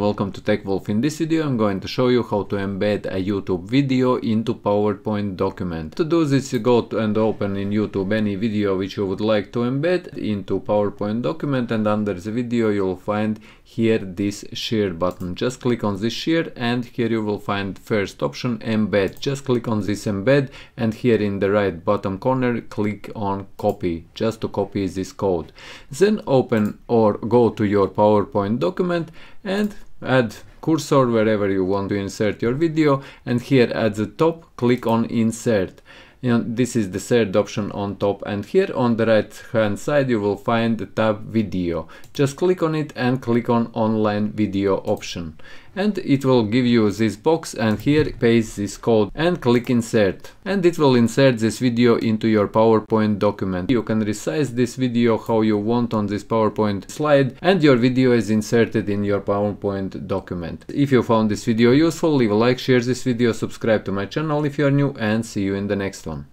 Welcome to TechWolf. In this video I'm going to show you how to embed a YouTube video into PowerPoint document. To do this you go and open in YouTube any video which you would like to embed into PowerPoint document and under the video you'll find here this share button. Just click on this share and here you will find first option embed. Just click on this embed and here in the right bottom corner click on copy just to copy this code. Then open or go to your PowerPoint document and add cursor wherever you want to insert your video and here at the top click on insert and this is the third option on top and here on the right hand side you will find the tab video just click on it and click on online video option and it will give you this box and here paste this code and click insert and it will insert this video into your PowerPoint document. You can resize this video how you want on this PowerPoint slide and your video is inserted in your PowerPoint document. If you found this video useful, leave a like, share this video, subscribe to my channel if you are new and see you in the next one.